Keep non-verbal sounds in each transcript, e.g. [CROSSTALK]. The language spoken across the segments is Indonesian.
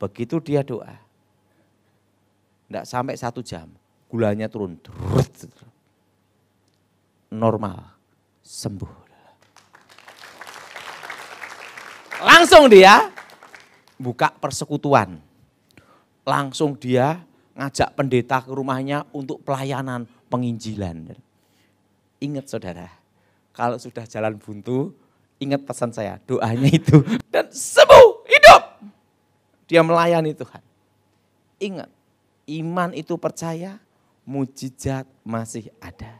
Begitu dia doa, tidak sampai satu jam, gulanya turun. Normal, sembuh. Langsung dia buka persekutuan. Langsung dia ngajak pendeta ke rumahnya untuk pelayanan penginjilan. Ingat saudara, kalau sudah jalan buntu, ingat pesan saya, doanya itu dan sembuh dia melayani Tuhan. Ingat, iman itu percaya, mujizat masih ada.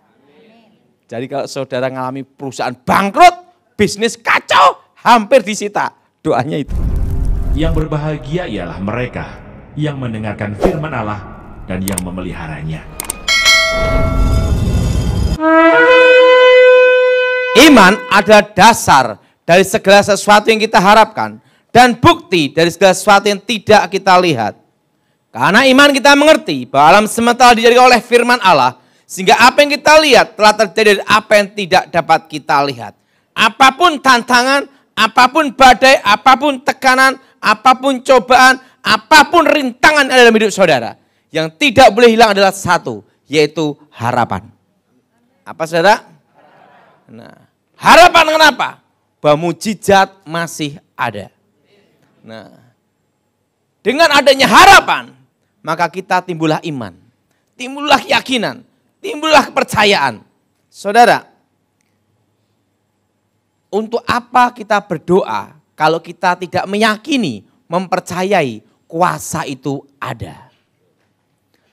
Jadi kalau saudara mengalami perusahaan bangkrut, bisnis kacau, hampir disita. Doanya itu. Yang berbahagia ialah mereka yang mendengarkan firman Allah dan yang memeliharanya. Iman adalah dasar dari segala sesuatu yang kita harapkan dan bukti dari segala sesuatu yang tidak kita lihat. Karena iman kita mengerti bahwa alam semesta dijadikan oleh firman Allah, sehingga apa yang kita lihat telah terjadi dari apa yang tidak dapat kita lihat. Apapun tantangan, apapun badai, apapun tekanan, apapun cobaan, apapun rintangan dalam hidup saudara, yang tidak boleh hilang adalah satu, yaitu harapan. Apa saudara? Nah, harapan kenapa? Bahwa mujizat masih ada. Nah, dengan adanya harapan, maka kita timbullah iman, timbullah keyakinan, timbullah kepercayaan. Saudara, untuk apa kita berdoa kalau kita tidak meyakini, mempercayai kuasa itu ada?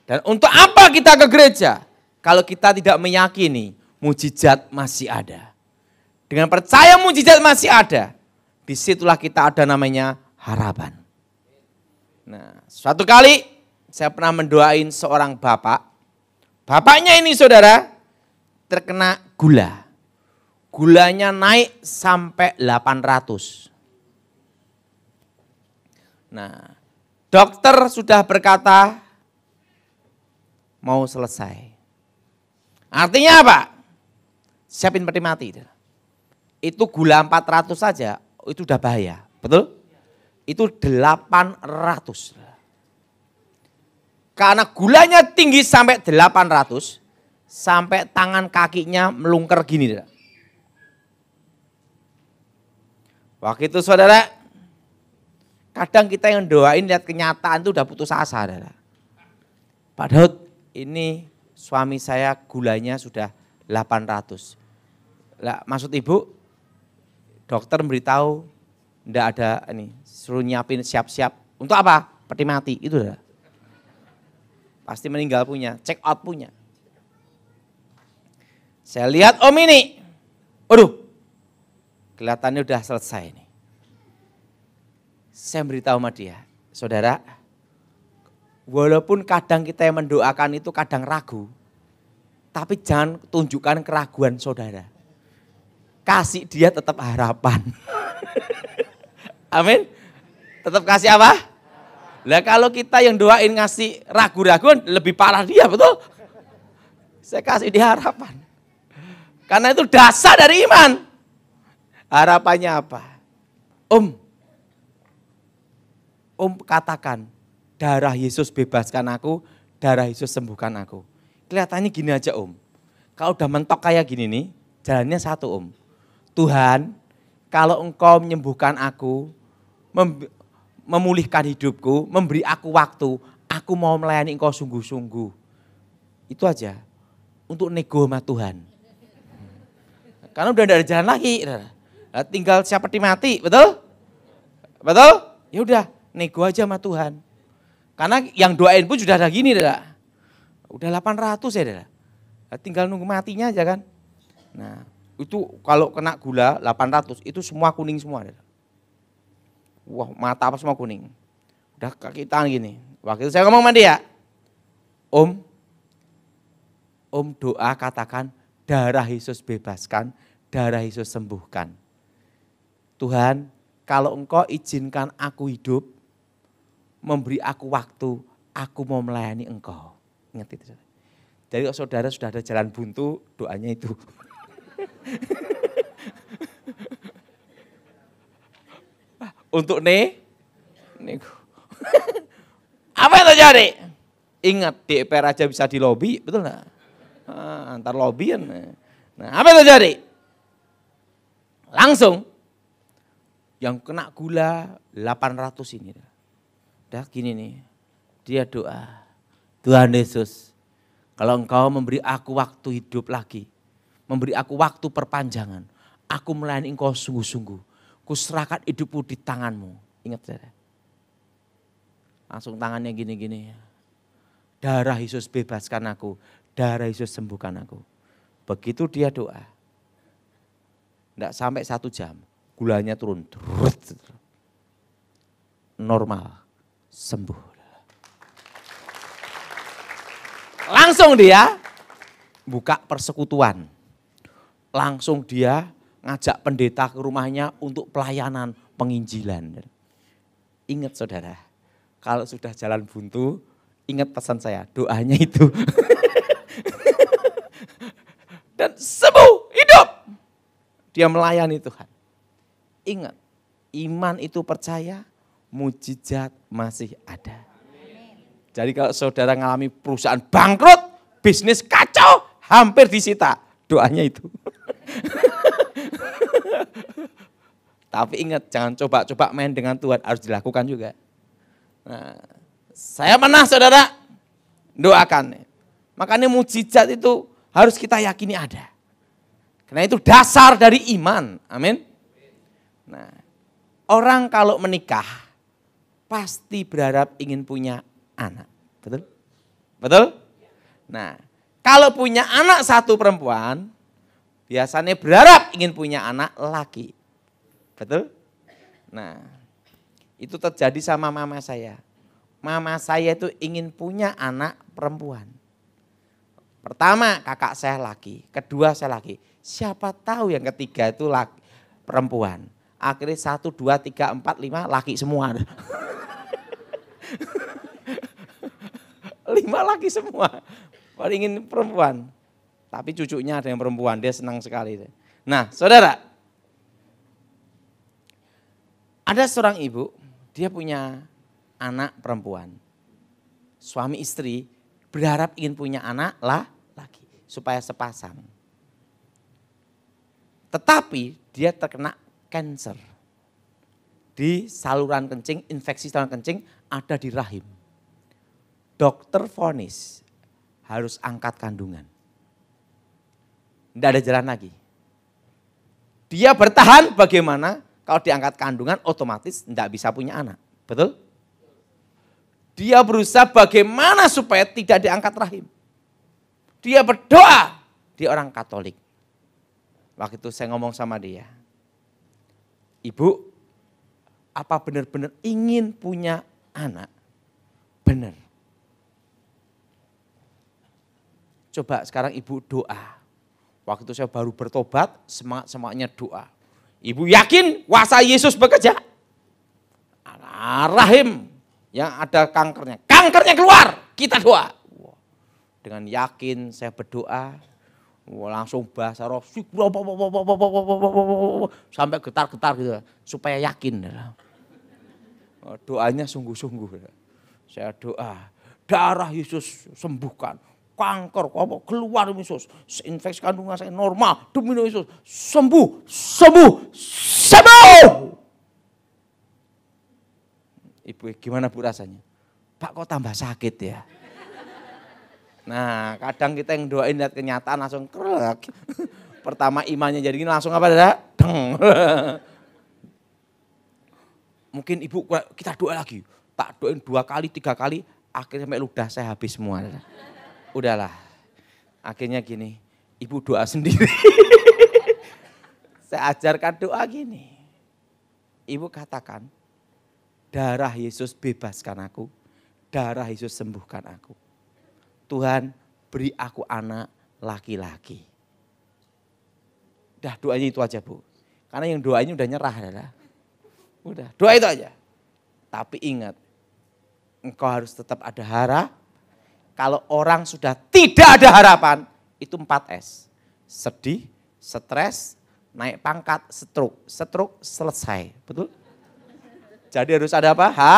Dan untuk apa kita ke gereja kalau kita tidak meyakini mujizat masih ada? Dengan percaya mujizat masih ada, disitulah kita ada namanya harapan. Nah, suatu kali saya pernah mendoain seorang bapak. Bapaknya ini saudara terkena gula. Gulanya naik sampai 800. Nah, dokter sudah berkata mau selesai. Artinya apa? Siapin peti mati. Itu gula 400 saja, itu udah bahaya. Betul? itu 800. Karena gulanya tinggi sampai 800, sampai tangan kakinya melungker gini. Waktu itu saudara, kadang kita yang doain lihat kenyataan itu udah putus asa. Saudara. Padahal ini suami saya gulanya sudah 800. Lah, maksud ibu, dokter memberitahu ndak ada ini, suruh nyiapin siap-siap. Untuk apa? Peti mati, itu dah. Pasti meninggal punya, check out punya. Saya lihat om oh, ini, aduh, kelihatannya udah selesai ini Saya beritahu sama dia, saudara, walaupun kadang kita yang mendoakan itu kadang ragu, tapi jangan tunjukkan keraguan saudara. Kasih dia tetap harapan. [LAUGHS] Amin. Tetap kasih apa? Lah kalau kita yang doain ngasih ragu-ragu lebih parah dia, betul? Saya kasih dia harapan. Karena itu dasar dari iman. Harapannya apa? Om, Om katakan, darah Yesus bebaskan aku, darah Yesus sembuhkan aku. Kelihatannya gini aja Om, kalau udah mentok kayak gini nih, jalannya satu Om. Tuhan, kalau engkau menyembuhkan aku, mem memulihkan hidupku, memberi aku waktu, aku mau melayani engkau sungguh-sungguh. Itu aja, untuk nego sama Tuhan. Karena udah tidak ada jalan lagi, nah, tinggal siapa mati, betul? Betul? Ya udah, nego aja sama Tuhan. Karena yang doain pun sudah ada gini, dada. Udah 800 ya, dada. Nah, tinggal nunggu matinya aja kan. Nah, itu kalau kena gula 800 itu semua kuning semua. Wah mata apa semua kuning. Udah kaki tangan gini. Waktu itu saya ngomong sama dia. Om, om doa katakan darah Yesus bebaskan, darah Yesus sembuhkan. Tuhan, kalau engkau izinkan aku hidup, memberi aku waktu, aku mau melayani engkau. Ingat itu. Jadi kalau saudara sudah ada jalan buntu, doanya itu. Untuk nih, nih, Apa yang terjadi? Ingat DPR aja bisa dilobi, betul nggak? Ah, antar lobian. Nah, apa yang terjadi? Langsung yang kena gula 800 ini. Dah gini nih, dia doa. Tuhan Yesus, kalau engkau memberi aku waktu hidup lagi, memberi aku waktu perpanjangan. Aku melayani engkau sungguh-sungguh. Kuserahkan hidupku di tanganmu. Ingat saudara. Langsung tangannya gini-gini. Ya. Darah Yesus bebaskan aku. Darah Yesus sembuhkan aku. Begitu dia doa. Tidak sampai satu jam. Gulanya turun. Normal. Sembuh. Langsung dia buka persekutuan langsung dia ngajak pendeta ke rumahnya untuk pelayanan penginjilan. Ingat saudara, kalau sudah jalan buntu, ingat pesan saya, doanya itu. [LAUGHS] Dan sembuh, hidup. Dia melayani Tuhan. Ingat, iman itu percaya, mujizat masih ada. Jadi kalau saudara mengalami perusahaan bangkrut, bisnis kacau, hampir disita. Doanya itu. Tapi ingat, jangan coba-coba main dengan Tuhan, harus dilakukan juga. Nah, saya pernah saudara, doakan. Makanya mujizat itu harus kita yakini ada. Karena itu dasar dari iman. Amin. Nah, orang kalau menikah pasti berharap ingin punya anak. Betul? Betul? Nah, kalau punya anak satu perempuan, biasanya berharap ingin punya anak laki. Betul? Nah, itu terjadi sama mama saya. Mama saya itu ingin punya anak perempuan. Pertama kakak saya laki, kedua saya laki. Siapa tahu yang ketiga itu laki, perempuan. Akhirnya satu, dua, tiga, empat, lima laki semua. [LAUGHS] lima laki semua. Paling ingin perempuan. Tapi cucunya ada yang perempuan, dia senang sekali. Nah saudara, ada seorang ibu, dia punya anak perempuan. Suami istri berharap ingin punya anak lah lagi supaya sepasang. Tetapi dia terkena kanker Di saluran kencing, infeksi saluran kencing ada di rahim. Dokter vonis harus angkat kandungan. Tidak ada jalan lagi. Dia bertahan bagaimana? Kalau diangkat kandungan otomatis tidak bisa punya anak. Betul? Dia berusaha bagaimana supaya tidak diangkat rahim. Dia berdoa. di orang Katolik. Waktu itu saya ngomong sama dia. Ibu, apa benar-benar ingin punya anak? Benar. Coba sekarang ibu doa. Waktu itu saya baru bertobat, semangat-semangatnya doa. Ibu yakin kuasa Yesus bekerja? Rahim yang ada kankernya. Kankernya keluar, kita doa. Dengan yakin saya berdoa, langsung bahasa roh sampai getar-getar gitu supaya yakin doanya sungguh-sungguh saya doa darah Yesus sembuhkan kanker, apa keluar Yesus. Infeksi kandungan saya normal demi Yesus. Sembuh, sembuh, sembuh. Ibu gimana Bu rasanya? Pak kok tambah sakit ya? Nah, kadang kita yang doain lihat kenyataan langsung kerak. Pertama imannya jadi ini langsung apa ada? Deng. Mungkin ibu kita doa lagi. Tak doain dua kali, tiga kali, akhirnya sampai ludah saya habis semua udahlah. Akhirnya gini, ibu doa sendiri. [LAUGHS] Saya ajarkan doa gini. Ibu katakan, darah Yesus bebaskan aku, darah Yesus sembuhkan aku. Tuhan beri aku anak laki-laki. Dah doanya itu aja bu. Karena yang doanya udah nyerah. adalah. Ya, udah doa itu aja. Tapi ingat, engkau harus tetap ada hara, kalau orang sudah tidak ada harapan, itu 4S. Sedih, stres, naik pangkat, stroke. setruk, selesai, betul? Jadi harus ada apa? Ha?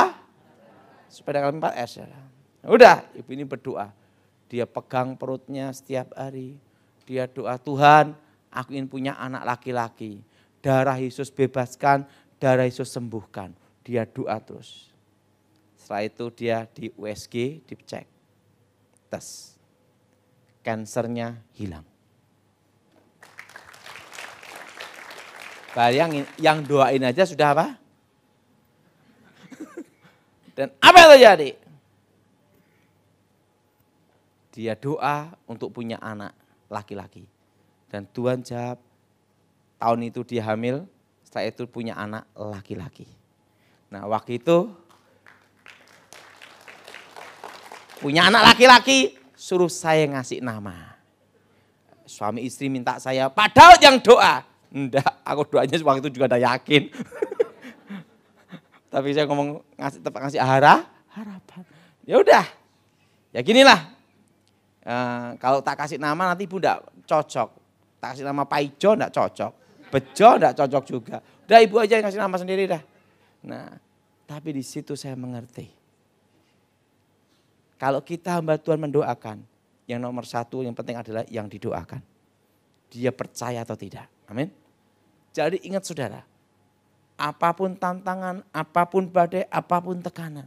Supaya kalau 4S. Ya. Udah, ibu ini berdoa. Dia pegang perutnya setiap hari. Dia doa, Tuhan aku ingin punya anak laki-laki. Darah Yesus bebaskan, darah Yesus sembuhkan. Dia doa terus. Setelah itu dia di USG dicek tes. Kansernya hilang. Bayangin, yang doain aja sudah apa? [LAUGHS] Dan apa yang terjadi? Dia doa untuk punya anak laki-laki. Dan Tuhan jawab, tahun itu dia hamil, setelah itu punya anak laki-laki. Nah waktu itu Punya anak laki-laki, suruh saya ngasih nama. Suami istri minta saya, padahal yang doa. Enggak, aku doanya waktu itu juga ada yakin. [LAUGHS] Tapi saya ngomong ngasih tepat ngasih hara, harapan. Ya udah. Ya ginilah. E, kalau tak kasih nama nanti ibu enggak cocok. Tak kasih nama Paijo enggak cocok. Bejo enggak cocok juga. Udah ibu aja yang kasih nama sendiri dah. Nah, tapi di situ saya mengerti. Kalau kita hamba Tuhan mendoakan, yang nomor satu yang penting adalah yang didoakan. Dia percaya atau tidak. Amin. Jadi ingat saudara, apapun tantangan, apapun badai, apapun tekanan,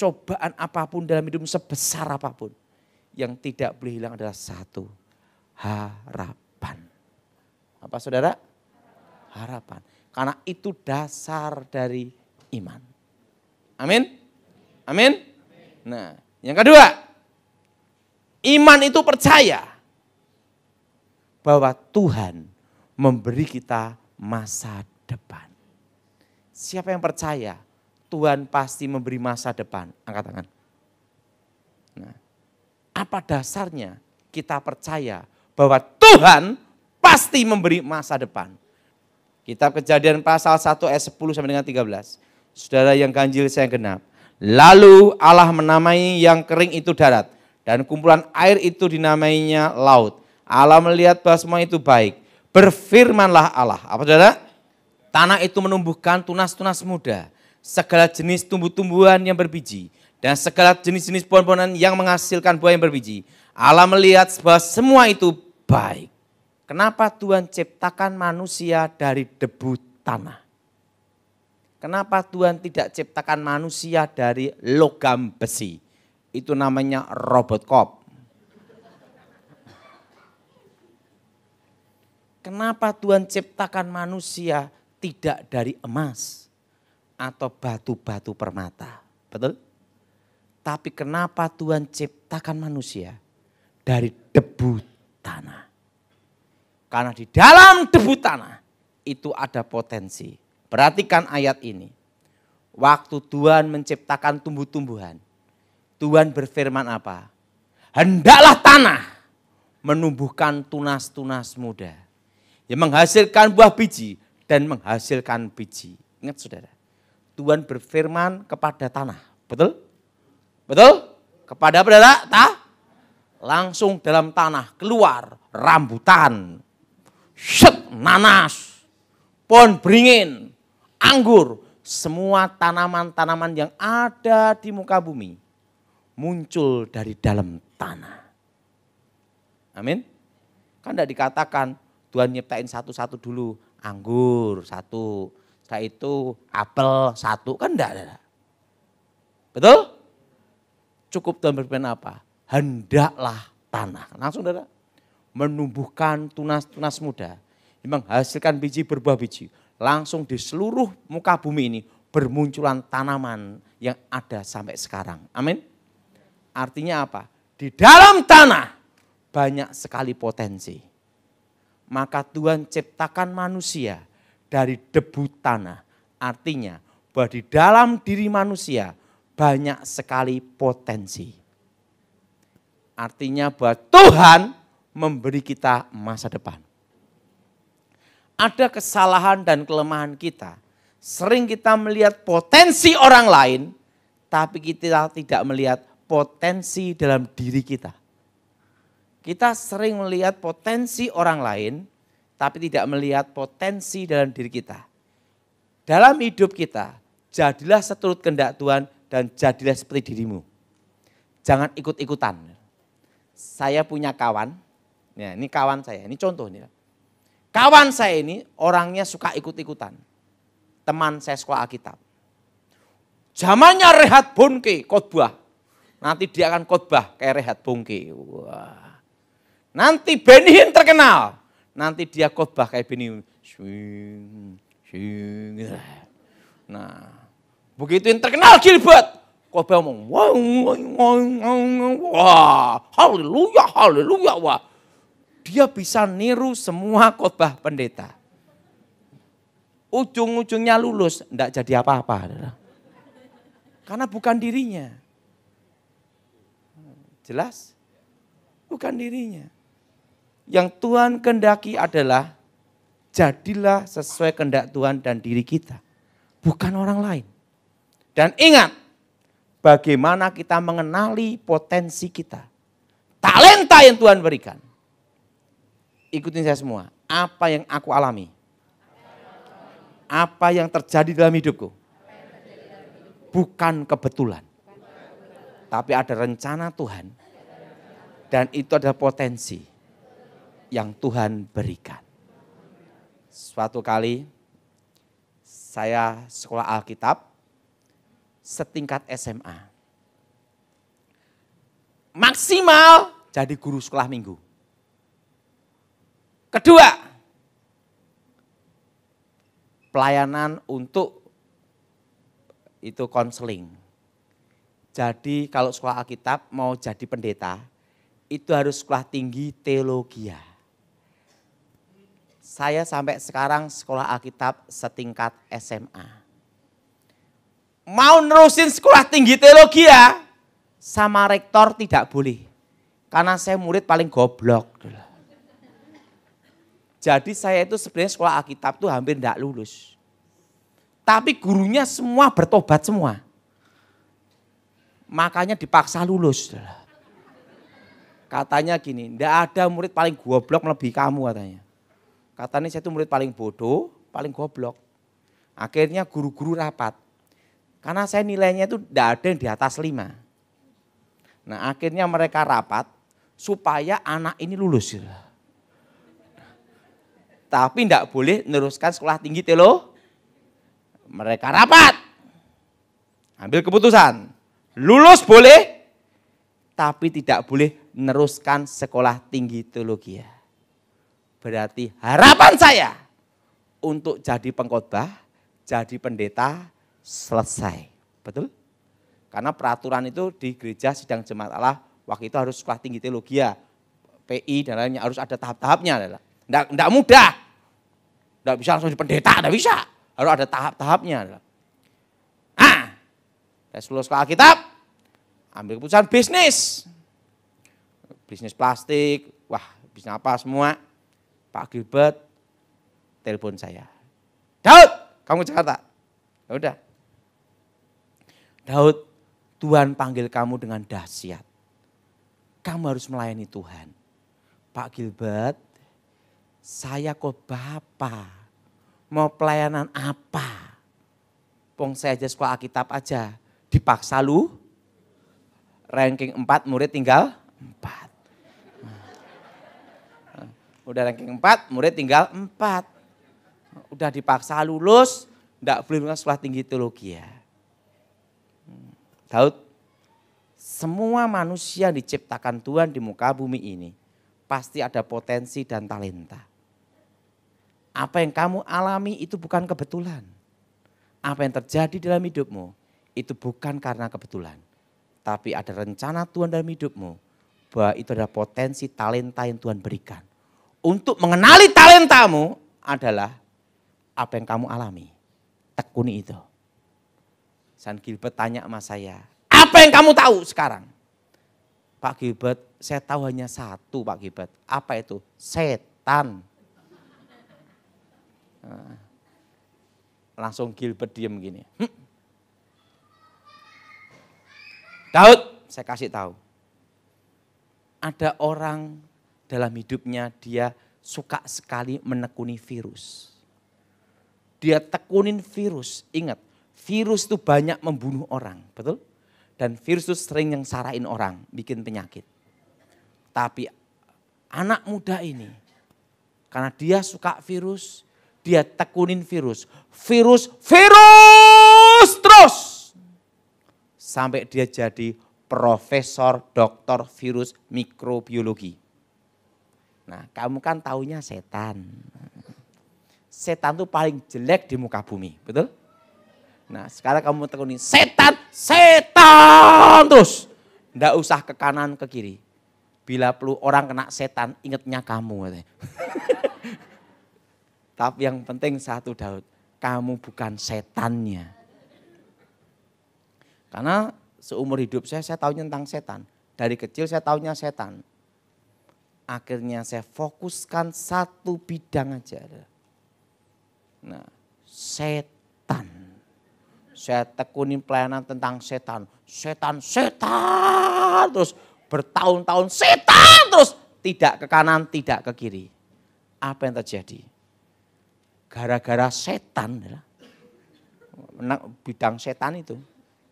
cobaan apapun dalam hidup sebesar apapun, yang tidak boleh hilang adalah satu, harapan. Apa saudara? Harapan. Karena itu dasar dari iman. Amin. Amin. Amin. Nah, yang kedua, iman itu percaya bahwa Tuhan memberi kita masa depan. Siapa yang percaya Tuhan pasti memberi masa depan? Angkat tangan. Nah, apa dasarnya kita percaya bahwa Tuhan pasti memberi masa depan? Kitab Kejadian pasal 1 ayat 10 sampai dengan 13. Saudara yang ganjil saya yang genap Lalu Allah menamai yang kering itu darat, dan kumpulan air itu dinamainya laut. Allah melihat bahwa semua itu baik. Berfirmanlah Allah. Apa saudara? Tanah itu menumbuhkan tunas-tunas muda, segala jenis tumbuh-tumbuhan yang berbiji, dan segala jenis-jenis pohon-pohonan yang menghasilkan buah yang berbiji. Allah melihat bahwa semua itu baik. Kenapa Tuhan ciptakan manusia dari debu tanah? Kenapa Tuhan tidak ciptakan manusia dari logam besi? Itu namanya robot cop. Kenapa Tuhan ciptakan manusia tidak dari emas atau batu-batu permata? Betul? Tapi kenapa Tuhan ciptakan manusia dari debu tanah? Karena di dalam debu tanah itu ada potensi Perhatikan ayat ini. Waktu Tuhan menciptakan tumbuh-tumbuhan, Tuhan berfirman apa? Hendaklah tanah menumbuhkan tunas-tunas muda yang menghasilkan buah biji dan menghasilkan biji. Ingat saudara, Tuhan berfirman kepada tanah. Betul? Betul? Kepada berada, ta? Langsung dalam tanah keluar rambutan, syet, nanas, pohon beringin, anggur, semua tanaman-tanaman yang ada di muka bumi muncul dari dalam tanah. Amin. Kan tidak dikatakan Tuhan nyiptain satu-satu dulu, anggur satu, setelah itu apel satu, kan tidak ada. Betul? Cukup Tuhan berpikir apa? Hendaklah tanah. Langsung dada. Menumbuhkan tunas-tunas muda. Memang menghasilkan biji berbuah biji langsung di seluruh muka bumi ini bermunculan tanaman yang ada sampai sekarang. Amin. Artinya apa? Di dalam tanah banyak sekali potensi. Maka Tuhan ciptakan manusia dari debu tanah. Artinya bahwa di dalam diri manusia banyak sekali potensi. Artinya bahwa Tuhan memberi kita masa depan ada kesalahan dan kelemahan kita. Sering kita melihat potensi orang lain, tapi kita tidak melihat potensi dalam diri kita. Kita sering melihat potensi orang lain, tapi tidak melihat potensi dalam diri kita. Dalam hidup kita, jadilah seturut kehendak Tuhan dan jadilah seperti dirimu. Jangan ikut-ikutan. Saya punya kawan, ya ini kawan saya, ini contoh nih Kawan saya ini orangnya suka ikut-ikutan. Teman saya sekolah Alkitab. Zamannya Rehat Bonke, khotbah. Nanti dia akan khotbah kayak Rehat Bonke. Wah. Nanti Benihin terkenal. Nanti dia khotbah kayak Benihin. Swing, swing. Nah, begitu yang terkenal Gilbert. Khotbah ngomong, wah, wah, wah, wah, haleluya, haleluya, wah. Dia bisa niru semua khotbah pendeta. Ujung-ujungnya lulus, tidak jadi apa-apa. Karena bukan dirinya. Jelas? Bukan dirinya. Yang Tuhan kendaki adalah jadilah sesuai kehendak Tuhan dan diri kita, bukan orang lain. Dan ingat, bagaimana kita mengenali potensi kita, talenta yang Tuhan berikan ikutin saya semua. Apa yang aku alami? Apa yang terjadi dalam hidupku? Bukan kebetulan. Tapi ada rencana Tuhan. Dan itu adalah potensi yang Tuhan berikan. Suatu kali saya sekolah Alkitab setingkat SMA. Maksimal jadi guru sekolah minggu. Kedua, pelayanan untuk itu konseling. Jadi kalau sekolah Alkitab mau jadi pendeta, itu harus sekolah tinggi teologia. Saya sampai sekarang sekolah Alkitab setingkat SMA. Mau nerusin sekolah tinggi teologi ya, sama rektor tidak boleh. Karena saya murid paling goblok dulu. Jadi saya itu sebenarnya sekolah Alkitab tuh hampir tidak lulus. Tapi gurunya semua bertobat semua. Makanya dipaksa lulus. Katanya gini, tidak ada murid paling goblok lebih kamu katanya. Katanya saya itu murid paling bodoh, paling goblok. Akhirnya guru-guru rapat. Karena saya nilainya itu tidak ada yang di atas lima. Nah akhirnya mereka rapat supaya anak ini lulus. Gitu tapi tidak boleh meneruskan sekolah tinggi telo. Mereka rapat. Ambil keputusan. Lulus boleh, tapi tidak boleh meneruskan sekolah tinggi teologi. Ya. Berarti harapan saya untuk jadi pengkhotbah, jadi pendeta selesai. Betul? Karena peraturan itu di gereja sidang jemaat Allah waktu itu harus sekolah tinggi teologi, ya. PI dan lainnya harus ada tahap-tahapnya. adalah. Tidak mudah. Tidak bisa langsung jadi pendeta, tidak bisa. Harus ada tahap-tahapnya. Ah, saya lulus sekolah Alkitab, ambil keputusan bisnis. Bisnis plastik, wah bisnis apa semua. Pak Gilbert, telepon saya. Daud, kamu ke Jakarta. Ya udah. Daud, Tuhan panggil kamu dengan dahsyat. Kamu harus melayani Tuhan. Pak Gilbert, saya kok Bapak mau pelayanan apa? Pong saya aja sekolah Alkitab aja, dipaksa lu ranking 4 murid tinggal 4. Udah ranking 4, murid tinggal 4. Udah dipaksa lulus, ndak boleh lulus sekolah tinggi teologi ya. Daud, semua manusia yang diciptakan Tuhan di muka bumi ini pasti ada potensi dan talenta. Apa yang kamu alami itu bukan kebetulan. Apa yang terjadi dalam hidupmu itu bukan karena kebetulan. Tapi ada rencana Tuhan dalam hidupmu bahwa itu adalah potensi talenta yang Tuhan berikan. Untuk mengenali talentamu adalah apa yang kamu alami. Tekuni itu. San Gilbert tanya sama saya, apa yang kamu tahu sekarang? Pak Gilbert, saya tahu hanya satu Pak Gilbert. Apa itu? Setan. Eh, langsung Gilbert diem gini. Hm. Daud, saya kasih tahu. Ada orang dalam hidupnya dia suka sekali menekuni virus. Dia tekunin virus, ingat virus itu banyak membunuh orang, betul? Dan virus itu sering yang sarain orang, bikin penyakit. Tapi anak muda ini, karena dia suka virus, dia tekunin virus. Virus, virus terus. Sampai dia jadi profesor, doktor virus mikrobiologi. Nah, kamu kan taunya setan. Setan itu paling jelek di muka bumi, betul? Nah, sekarang kamu tekuni setan, setan terus. Tidak usah ke kanan, ke kiri. Bila perlu orang kena setan, ingetnya kamu. [LAUGHS] Tapi yang penting satu Daud, kamu bukan setannya. Karena seumur hidup saya, saya tahu tentang setan. Dari kecil saya tahunya setan. Akhirnya saya fokuskan satu bidang aja. Nah, setan. Saya tekuni pelayanan tentang setan. Setan, setan. Terus bertahun-tahun setan terus. Tidak ke kanan, tidak ke kiri. Apa yang terjadi? gara-gara setan bidang setan itu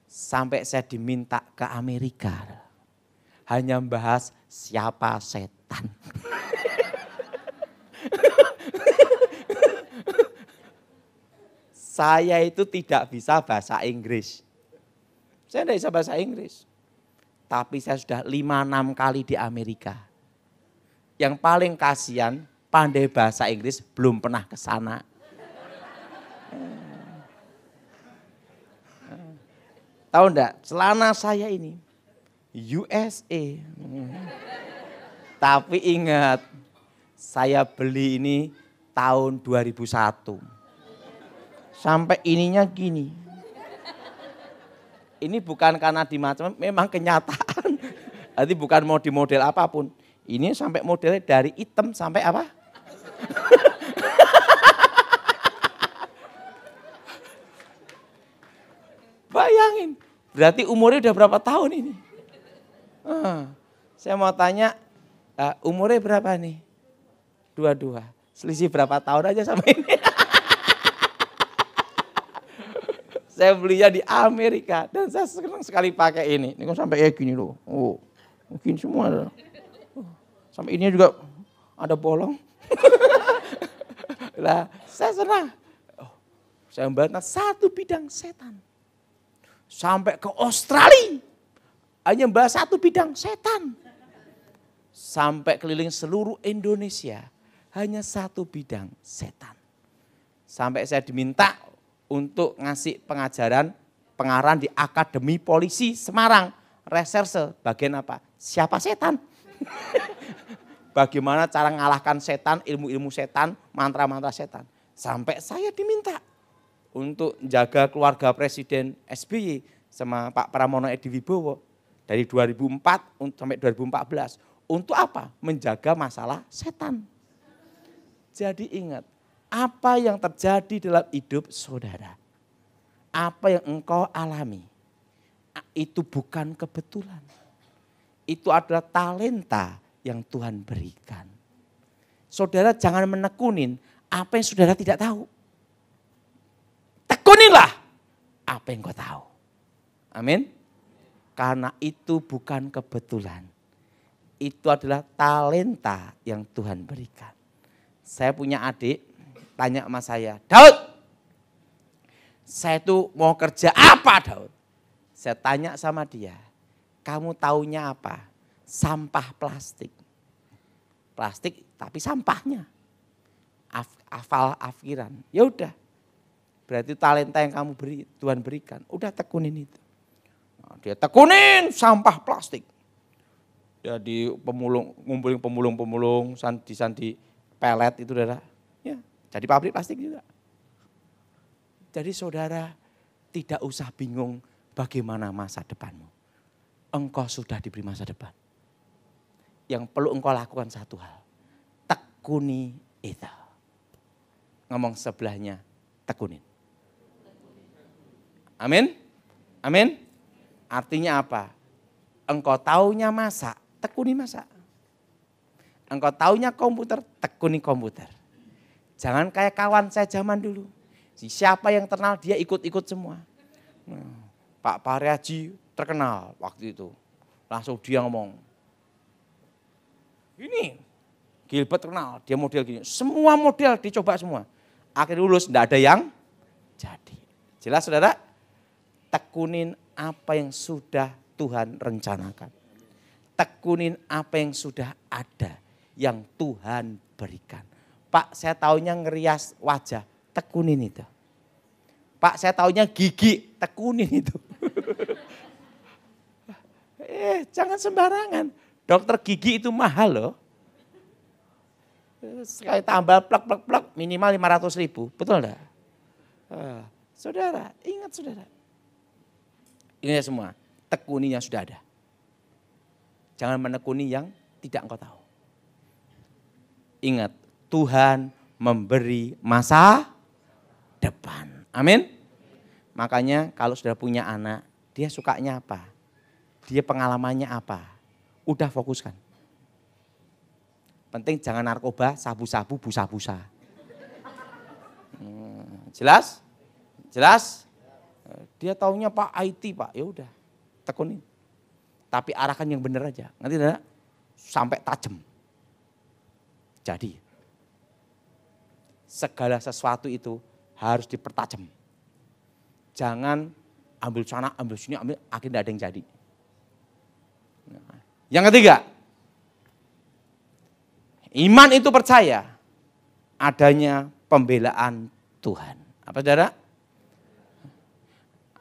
sampai saya diminta ke Amerika hanya membahas siapa setan saya itu tidak bisa bahasa Inggris saya tidak bisa bahasa Inggris tapi saya sudah 5-6 kali di Amerika yang paling kasihan pandai bahasa Inggris belum pernah ke sana Tahu enggak? Celana saya ini USA. Tapi ingat, saya beli ini tahun 2001. Sampai ininya gini. Ini bukan karena di macam, memang kenyataan. Jadi bukan mau di model apapun. Ini sampai modelnya dari hitam sampai apa? Berarti umurnya udah berapa tahun ini? Hmm. Saya mau tanya, uh, umurnya berapa nih? Dua-dua. Selisih berapa tahun aja sama ini? [LAUGHS] saya belinya di Amerika dan saya senang sekali pakai ini. Ini kan sampai kayak gini loh. Oh, mungkin semua Loh. sampai ini juga ada bolong. nah, [LAUGHS] saya senang. Oh, saya membantah satu bidang setan sampai ke Australia. Hanya bahas satu bidang, setan. Sampai keliling seluruh Indonesia, hanya satu bidang, setan. Sampai saya diminta untuk ngasih pengajaran, pengarahan di Akademi Polisi Semarang. Reserse, bagian apa? Siapa setan? [LAUGHS] Bagaimana cara mengalahkan setan, ilmu-ilmu setan, mantra-mantra setan. Sampai saya diminta untuk jaga keluarga Presiden SBY sama Pak Pramono Edi Wibowo dari 2004 sampai 2014. Untuk apa? Menjaga masalah setan. Jadi ingat, apa yang terjadi dalam hidup saudara, apa yang engkau alami, itu bukan kebetulan. Itu adalah talenta yang Tuhan berikan. Saudara jangan menekunin apa yang saudara tidak tahu. apa yang kau tahu. Amin. Karena itu bukan kebetulan. Itu adalah talenta yang Tuhan berikan. Saya punya adik, tanya sama saya, Daud, saya tuh mau kerja apa Daud? Saya tanya sama dia, kamu taunya apa? Sampah plastik. Plastik tapi sampahnya. afal, afkiran. Ya udah, Berarti talenta yang kamu beri, Tuhan berikan. Udah tekunin itu. Nah, dia tekunin sampah plastik. jadi ya, pemulung, ngumpulin pemulung-pemulung, sandi-sandi pelet itu darah. Ya, jadi pabrik plastik juga. Jadi saudara tidak usah bingung bagaimana masa depanmu. Engkau sudah diberi masa depan. Yang perlu engkau lakukan satu hal. Tekuni itu. Ngomong sebelahnya, tekunin. Amin? Amin? Artinya apa? Engkau taunya masak, tekuni masak. Engkau taunya komputer, tekuni komputer. Jangan kayak kawan saya zaman dulu. Siapa yang terkenal dia ikut-ikut semua. Hmm, Pak Pariaji terkenal waktu itu. Langsung dia ngomong. Ini Gilbert terkenal, dia model gini. Semua model dicoba semua. Akhirnya lulus, tidak ada yang jadi. Jelas saudara? tekunin apa yang sudah Tuhan rencanakan. Tekunin apa yang sudah ada, yang Tuhan berikan. Pak, saya taunya ngerias wajah, tekunin itu. Pak, saya taunya gigi, tekunin itu. [LAUGHS] eh, jangan sembarangan. Dokter gigi itu mahal loh. Eh, sekali tambah plak plak plak minimal 500 ribu, betul enggak? Uh, eh, saudara, ingat saudara, ini semua, tekuninya sudah ada. Jangan menekuni yang tidak engkau tahu. Ingat, Tuhan memberi masa depan. Amin. Makanya kalau sudah punya anak, dia sukanya apa? Dia pengalamannya apa? Udah fokuskan. Penting jangan narkoba, sabu-sabu, busa-busa. Hmm, jelas? Jelas? Dia taunya Pak IT Pak, ya udah tekunin. Tapi arahkan yang benar aja. Nanti ada sampai tajam. Jadi segala sesuatu itu harus dipertajam. Jangan ambil sana, ambil sini, ambil akhirnya ada yang jadi. Yang ketiga, iman itu percaya adanya pembelaan Tuhan. Apa saudara?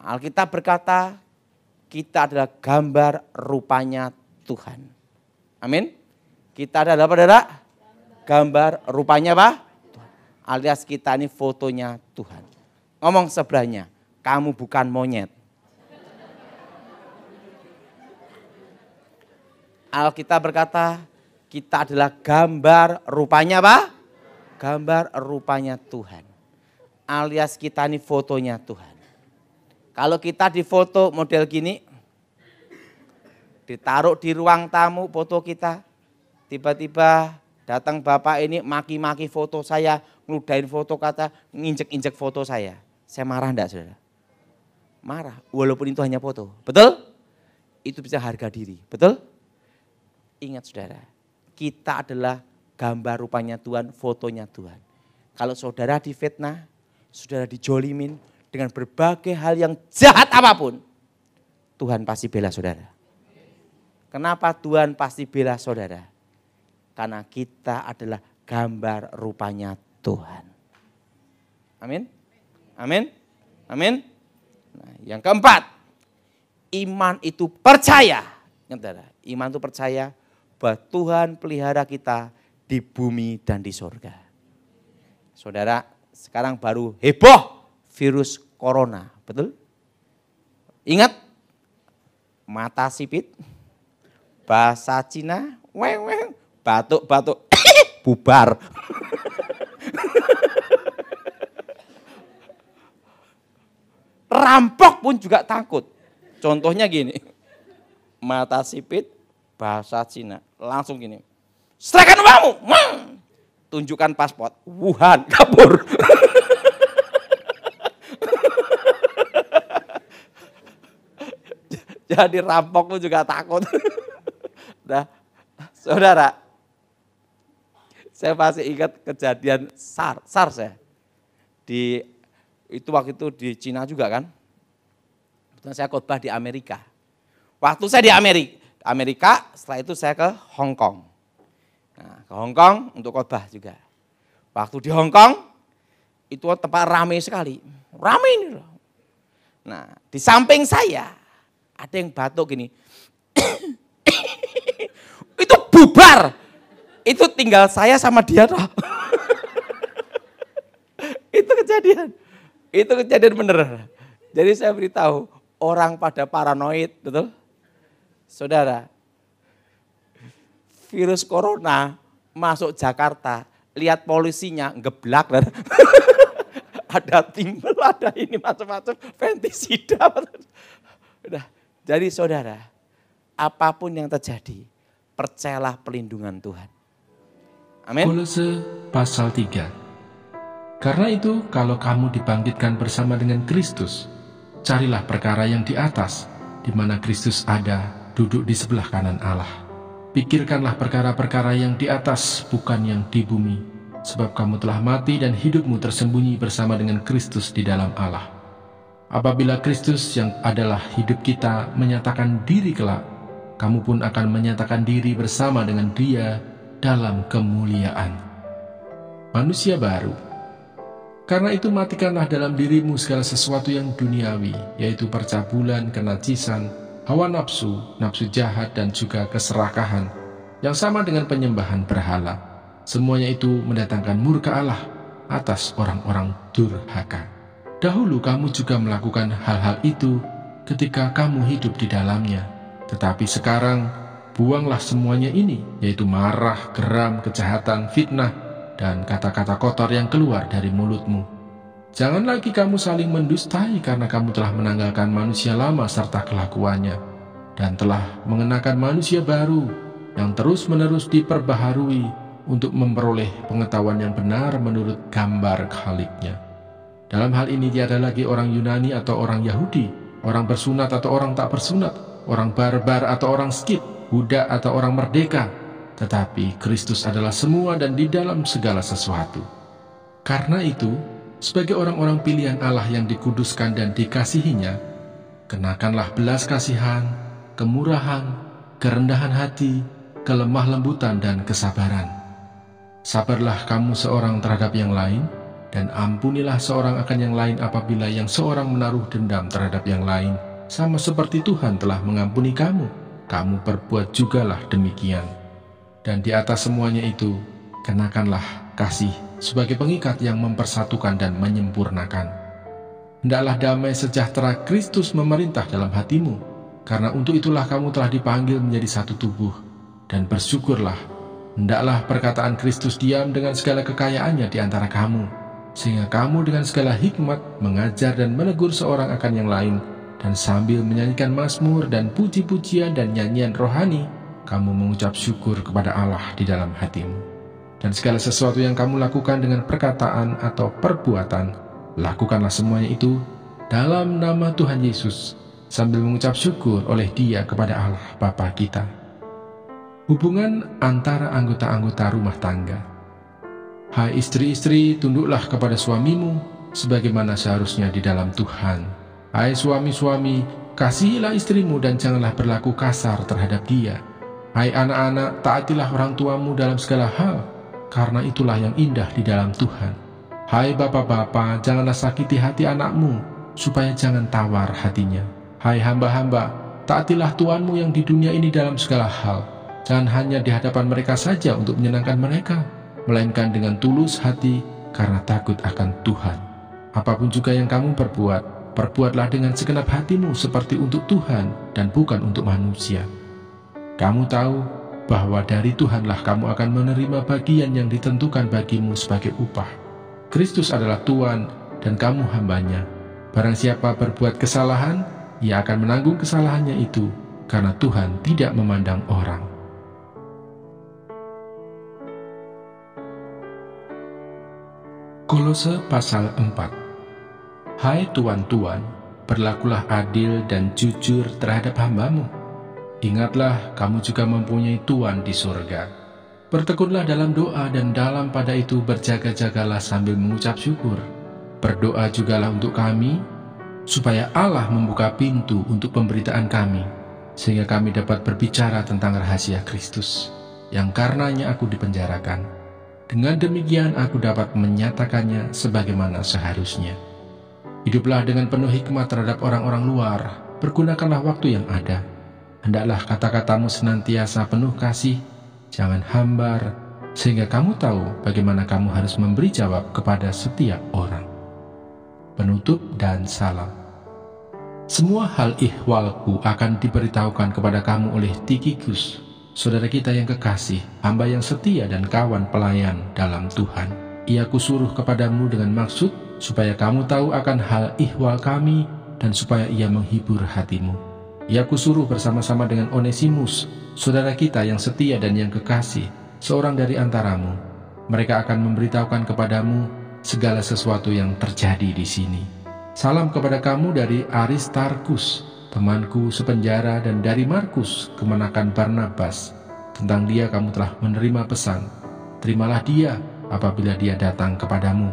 Alkitab berkata, kita adalah gambar rupanya Tuhan. Amin. Kita adalah apa, Dara? Gambar rupanya apa? Tuhan. Alias kita ini fotonya Tuhan. Ngomong sebelahnya, kamu bukan monyet. Alkitab berkata, kita adalah gambar rupanya apa? Gambar rupanya Tuhan. Alias kita ini fotonya Tuhan. Kalau kita difoto model gini, ditaruh di ruang tamu foto kita, tiba-tiba datang bapak ini maki-maki foto saya, ngudain foto kata, nginjek-injek foto saya. Saya marah enggak saudara? Marah, walaupun itu hanya foto. Betul? Itu bisa harga diri, betul? Ingat saudara, kita adalah gambar rupanya Tuhan, fotonya Tuhan. Kalau saudara difitnah, saudara dijolimin, dengan berbagai hal yang jahat apapun, Tuhan pasti bela saudara. Kenapa Tuhan pasti bela saudara? Karena kita adalah gambar rupanya Tuhan. Amin. Amin. Amin. Nah, yang keempat, iman itu percaya. Iman itu percaya bahwa Tuhan pelihara kita di bumi dan di sorga. Saudara, sekarang baru heboh virus corona, betul? Ingat mata sipit, bahasa Cina, weng weng, batuk-batuk, [COUGHS] bubar. [LAUGHS] Rampok pun juga takut. Contohnya gini, mata sipit, bahasa Cina, langsung gini. Serahkan uangmu, tunjukkan paspor, Wuhan, kabur. [LAUGHS] Jadi rampok lu juga takut. [LAUGHS] nah, saudara, saya masih ingat kejadian SAR, sar saya Di itu waktu itu di Cina juga kan. Dan saya khotbah di Amerika. Waktu saya di Amerika, Amerika, setelah itu saya ke Hong Kong. Nah, ke Hong Kong untuk khotbah juga. Waktu di Hong Kong itu tempat ramai sekali. Ramai ini loh. Nah, di samping saya ada yang batuk gini. [COUGHS] itu bubar. Itu tinggal saya sama dia toh. [LAUGHS] itu kejadian. Itu kejadian bener. Jadi saya beritahu, orang pada paranoid, betul? Saudara, virus corona masuk Jakarta, lihat polisinya ngeblak, [LAUGHS] ada timbel, ada ini macam-macam, pentisida. Udah, jadi saudara, apapun yang terjadi, percayalah pelindungan Tuhan. Amin. Kolose pasal 3. Karena itu kalau kamu dibangkitkan bersama dengan Kristus, carilah perkara yang di atas, di mana Kristus ada, duduk di sebelah kanan Allah. Pikirkanlah perkara-perkara yang di atas, bukan yang di bumi, sebab kamu telah mati dan hidupmu tersembunyi bersama dengan Kristus di dalam Allah. Apabila Kristus yang adalah hidup kita menyatakan diri kelak, kamu pun akan menyatakan diri bersama dengan dia dalam kemuliaan. Manusia baru. Karena itu matikanlah dalam dirimu segala sesuatu yang duniawi, yaitu percabulan, kenajisan, hawa nafsu, nafsu jahat, dan juga keserakahan, yang sama dengan penyembahan berhala. Semuanya itu mendatangkan murka Allah atas orang-orang durhaka. Dahulu kamu juga melakukan hal-hal itu ketika kamu hidup di dalamnya. Tetapi sekarang, buanglah semuanya ini, yaitu marah, geram, kejahatan, fitnah, dan kata-kata kotor yang keluar dari mulutmu. Jangan lagi kamu saling mendustai karena kamu telah menanggalkan manusia lama serta kelakuannya, dan telah mengenakan manusia baru yang terus-menerus diperbaharui untuk memperoleh pengetahuan yang benar menurut gambar khaliknya. Dalam hal ini tiada lagi orang Yunani atau orang Yahudi, orang bersunat atau orang tak bersunat, orang barbar atau orang skip, budak atau orang merdeka, tetapi Kristus adalah semua dan di dalam segala sesuatu. Karena itu, sebagai orang-orang pilihan Allah yang dikuduskan dan dikasihinya, kenakanlah belas kasihan, kemurahan, kerendahan hati, kelemah lembutan dan kesabaran. Sabarlah kamu seorang terhadap yang lain, dan ampunilah seorang akan yang lain apabila yang seorang menaruh dendam terhadap yang lain, sama seperti Tuhan telah mengampuni kamu. Kamu berbuat jugalah demikian. Dan di atas semuanya itu, kenakanlah kasih sebagai pengikat yang mempersatukan dan menyempurnakan. Hendaklah damai sejahtera Kristus memerintah dalam hatimu, karena untuk itulah kamu telah dipanggil menjadi satu tubuh, dan bersyukurlah Hendaklah perkataan Kristus diam dengan segala kekayaannya di antara kamu, sehingga kamu dengan segala hikmat mengajar dan menegur seorang akan yang lain, dan sambil menyanyikan mazmur dan puji-pujian dan nyanyian rohani, kamu mengucap syukur kepada Allah di dalam hatimu. Dan segala sesuatu yang kamu lakukan dengan perkataan atau perbuatan, lakukanlah semuanya itu dalam nama Tuhan Yesus, sambil mengucap syukur oleh Dia kepada Allah Bapa kita. Hubungan antara anggota-anggota rumah tangga Hai istri-istri, tunduklah kepada suamimu sebagaimana seharusnya di dalam Tuhan. Hai suami-suami, kasihilah istrimu dan janganlah berlaku kasar terhadap dia. Hai anak-anak, taatilah orang tuamu dalam segala hal, karena itulah yang indah di dalam Tuhan. Hai bapak-bapak, janganlah sakiti hati anakmu, supaya jangan tawar hatinya. Hai hamba-hamba, taatilah tuanmu yang di dunia ini dalam segala hal, jangan hanya di hadapan mereka saja untuk menyenangkan mereka, melainkan dengan tulus hati karena takut akan Tuhan. Apapun juga yang kamu perbuat, perbuatlah dengan segenap hatimu seperti untuk Tuhan dan bukan untuk manusia. Kamu tahu bahwa dari Tuhanlah kamu akan menerima bagian yang ditentukan bagimu sebagai upah. Kristus adalah Tuhan dan kamu hambanya. Barang siapa berbuat kesalahan, ia akan menanggung kesalahannya itu karena Tuhan tidak memandang orang. Kolose pasal 4 Hai tuan-tuan, berlakulah adil dan jujur terhadap hambamu. Ingatlah, kamu juga mempunyai tuan di surga. Bertekunlah dalam doa dan dalam pada itu berjaga-jagalah sambil mengucap syukur. Berdoa jugalah untuk kami, supaya Allah membuka pintu untuk pemberitaan kami, sehingga kami dapat berbicara tentang rahasia Kristus, yang karenanya aku dipenjarakan.' Dengan demikian aku dapat menyatakannya sebagaimana seharusnya. Hiduplah dengan penuh hikmat terhadap orang-orang luar, pergunakanlah waktu yang ada. Hendaklah kata-katamu senantiasa penuh kasih, jangan hambar, sehingga kamu tahu bagaimana kamu harus memberi jawab kepada setiap orang. Penutup dan salam Semua hal ihwalku akan diberitahukan kepada kamu oleh Tikikus, saudara kita yang kekasih, hamba yang setia dan kawan pelayan dalam Tuhan. Ia kusuruh kepadamu dengan maksud supaya kamu tahu akan hal ihwal kami dan supaya ia menghibur hatimu. Ia kusuruh bersama-sama dengan Onesimus, saudara kita yang setia dan yang kekasih, seorang dari antaramu. Mereka akan memberitahukan kepadamu segala sesuatu yang terjadi di sini. Salam kepada kamu dari Aristarkus, temanku sepenjara dan dari Markus kemenakan Barnabas. Tentang dia kamu telah menerima pesan, terimalah dia apabila dia datang kepadamu.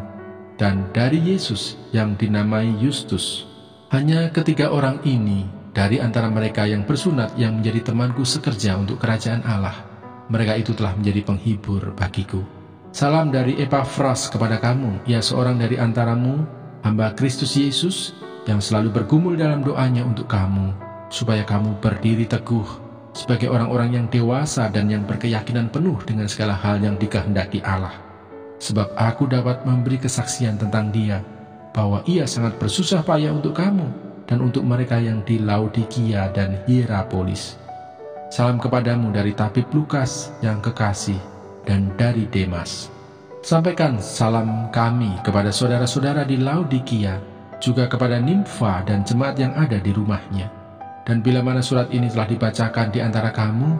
Dan dari Yesus yang dinamai Justus hanya ketiga orang ini dari antara mereka yang bersunat yang menjadi temanku sekerja untuk kerajaan Allah. Mereka itu telah menjadi penghibur bagiku. Salam dari Epaphras kepada kamu, ia ya seorang dari antaramu, hamba Kristus Yesus, yang selalu bergumul dalam doanya untuk kamu, supaya kamu berdiri teguh sebagai orang-orang yang dewasa dan yang berkeyakinan penuh dengan segala hal yang dikehendaki Allah. Sebab aku dapat memberi kesaksian tentang dia, bahwa ia sangat bersusah payah untuk kamu dan untuk mereka yang di Laodikia dan Hierapolis. Salam kepadamu dari Tabib Lukas yang kekasih dan dari Demas. Sampaikan salam kami kepada saudara-saudara di Laodikia juga kepada nimfa dan jemaat yang ada di rumahnya. Dan bila mana surat ini telah dibacakan di antara kamu,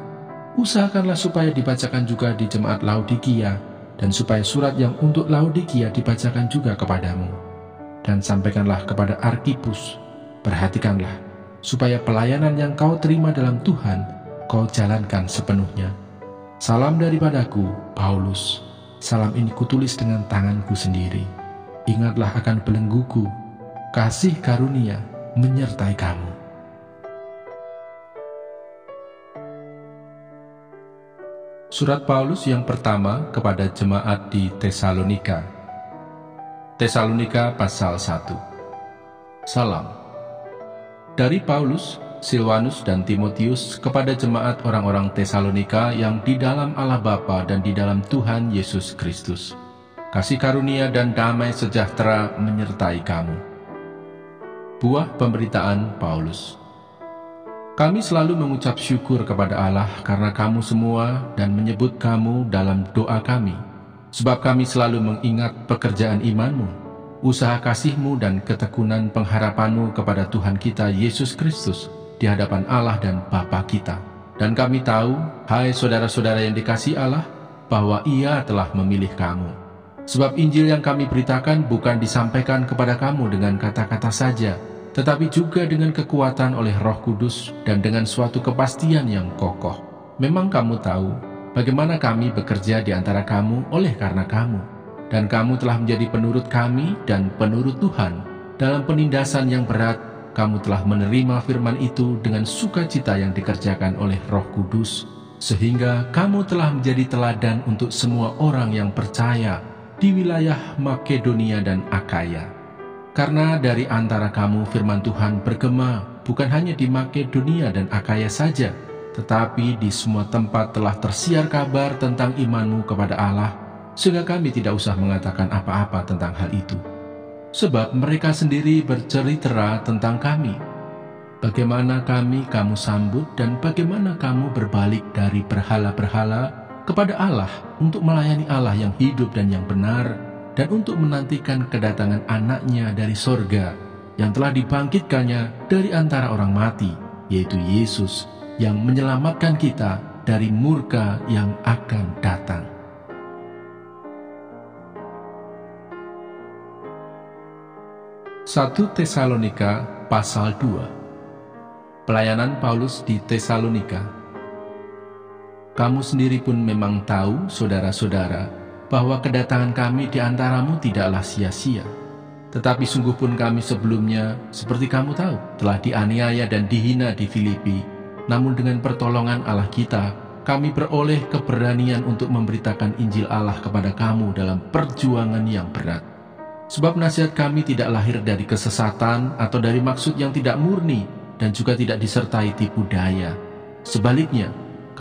usahakanlah supaya dibacakan juga di jemaat Laodikia, dan supaya surat yang untuk Laodikia dibacakan juga kepadamu. Dan sampaikanlah kepada Arkipus, perhatikanlah, supaya pelayanan yang kau terima dalam Tuhan, kau jalankan sepenuhnya. Salam daripadaku, Paulus. Salam ini kutulis dengan tanganku sendiri. Ingatlah akan belengguku kasih karunia menyertai kamu. Surat Paulus yang pertama kepada jemaat di Tesalonika. Tesalonika pasal 1. Salam. Dari Paulus, Silvanus dan Timotius kepada jemaat orang-orang Tesalonika yang di dalam Allah Bapa dan di dalam Tuhan Yesus Kristus. Kasih karunia dan damai sejahtera menyertai kamu. Buah Pemberitaan Paulus Kami selalu mengucap syukur kepada Allah karena kamu semua dan menyebut kamu dalam doa kami, sebab kami selalu mengingat pekerjaan imanmu, usaha kasihmu dan ketekunan pengharapanmu kepada Tuhan kita Yesus Kristus di hadapan Allah dan Bapa kita. Dan kami tahu, hai saudara-saudara yang dikasih Allah, bahwa ia telah memilih kamu. Sebab Injil yang kami beritakan bukan disampaikan kepada kamu dengan kata-kata saja, tetapi juga dengan kekuatan oleh roh kudus dan dengan suatu kepastian yang kokoh. Memang kamu tahu bagaimana kami bekerja di antara kamu oleh karena kamu, dan kamu telah menjadi penurut kami dan penurut Tuhan. Dalam penindasan yang berat, kamu telah menerima firman itu dengan sukacita yang dikerjakan oleh roh kudus, sehingga kamu telah menjadi teladan untuk semua orang yang percaya di wilayah Makedonia dan Akaya. Karena dari antara kamu firman Tuhan bergema bukan hanya di Makedonia dan Akaya saja, tetapi di semua tempat telah tersiar kabar tentang imanmu kepada Allah, sehingga kami tidak usah mengatakan apa-apa tentang hal itu. Sebab mereka sendiri bercerita tentang kami, bagaimana kami kamu sambut dan bagaimana kamu berbalik dari berhala-berhala kepada Allah untuk melayani Allah yang hidup dan yang benar, dan untuk menantikan kedatangan anaknya dari sorga yang telah dibangkitkannya dari antara orang mati, yaitu Yesus yang menyelamatkan kita dari murka yang akan datang. Satu Tesalonika pasal 2 Pelayanan Paulus di Tesalonika Kamu sendiri pun memang tahu, saudara-saudara, bahwa kedatangan kami di antaramu tidaklah sia-sia. Tetapi sungguh pun kami sebelumnya, seperti kamu tahu, telah dianiaya dan dihina di Filipi. Namun dengan pertolongan Allah kita, kami beroleh keberanian untuk memberitakan Injil Allah kepada kamu dalam perjuangan yang berat. Sebab nasihat kami tidak lahir dari kesesatan atau dari maksud yang tidak murni dan juga tidak disertai tipu daya. Sebaliknya,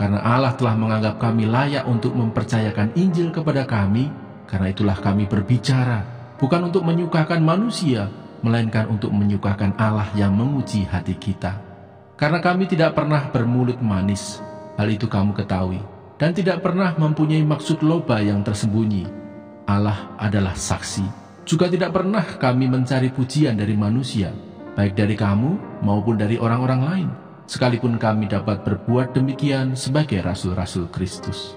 karena Allah telah menganggap kami layak untuk mempercayakan Injil kepada kami, karena itulah kami berbicara, bukan untuk menyukakan manusia, melainkan untuk menyukakan Allah yang menguji hati kita. Karena kami tidak pernah bermulut manis, hal itu kamu ketahui, dan tidak pernah mempunyai maksud loba yang tersembunyi. Allah adalah saksi. Juga tidak pernah kami mencari pujian dari manusia, baik dari kamu maupun dari orang-orang lain sekalipun kami dapat berbuat demikian sebagai rasul-rasul Kristus.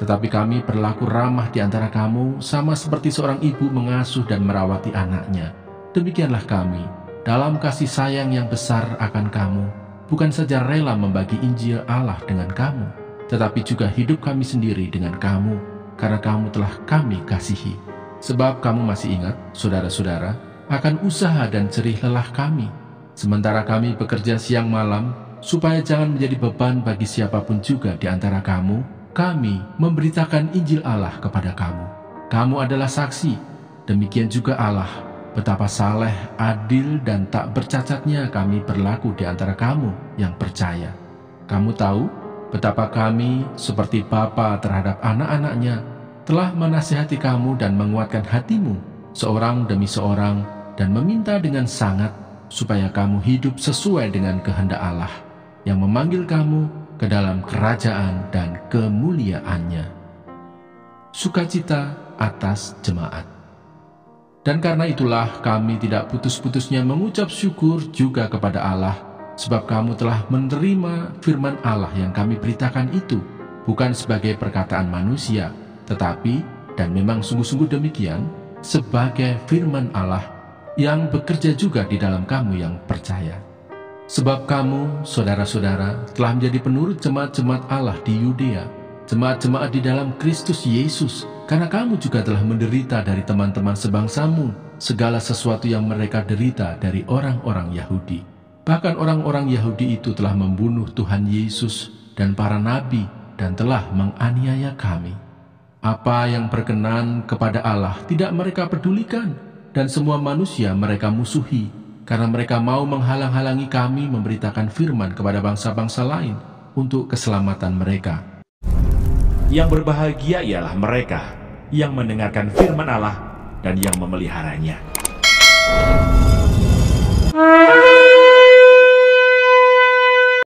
Tetapi kami berlaku ramah di antara kamu, sama seperti seorang ibu mengasuh dan merawati anaknya. Demikianlah kami, dalam kasih sayang yang besar akan kamu, bukan saja rela membagi Injil Allah dengan kamu, tetapi juga hidup kami sendiri dengan kamu, karena kamu telah kami kasihi. Sebab kamu masih ingat, saudara-saudara, akan usaha dan cerih lelah kami, Sementara kami bekerja siang malam, supaya jangan menjadi beban bagi siapapun juga di antara kamu, kami memberitakan Injil Allah kepada kamu. Kamu adalah saksi, demikian juga Allah, betapa saleh, adil, dan tak bercacatnya kami berlaku di antara kamu yang percaya. Kamu tahu betapa kami, seperti Bapa terhadap anak-anaknya, telah menasihati kamu dan menguatkan hatimu, seorang demi seorang, dan meminta dengan sangat supaya kamu hidup sesuai dengan kehendak Allah yang memanggil kamu ke dalam kerajaan dan kemuliaannya. Sukacita atas jemaat. Dan karena itulah kami tidak putus-putusnya mengucap syukur juga kepada Allah sebab kamu telah menerima firman Allah yang kami beritakan itu bukan sebagai perkataan manusia tetapi dan memang sungguh-sungguh demikian sebagai firman Allah yang bekerja juga di dalam kamu yang percaya. Sebab kamu, saudara-saudara, telah menjadi penurut jemaat-jemaat Allah di Yudea, jemaat-jemaat di dalam Kristus Yesus, karena kamu juga telah menderita dari teman-teman sebangsamu segala sesuatu yang mereka derita dari orang-orang Yahudi. Bahkan orang-orang Yahudi itu telah membunuh Tuhan Yesus dan para nabi dan telah menganiaya kami. Apa yang berkenan kepada Allah tidak mereka pedulikan, dan semua manusia mereka musuhi, karena mereka mau menghalang-halangi kami memberitakan firman kepada bangsa-bangsa lain untuk keselamatan mereka. Yang berbahagia ialah mereka yang mendengarkan firman Allah dan yang memeliharanya.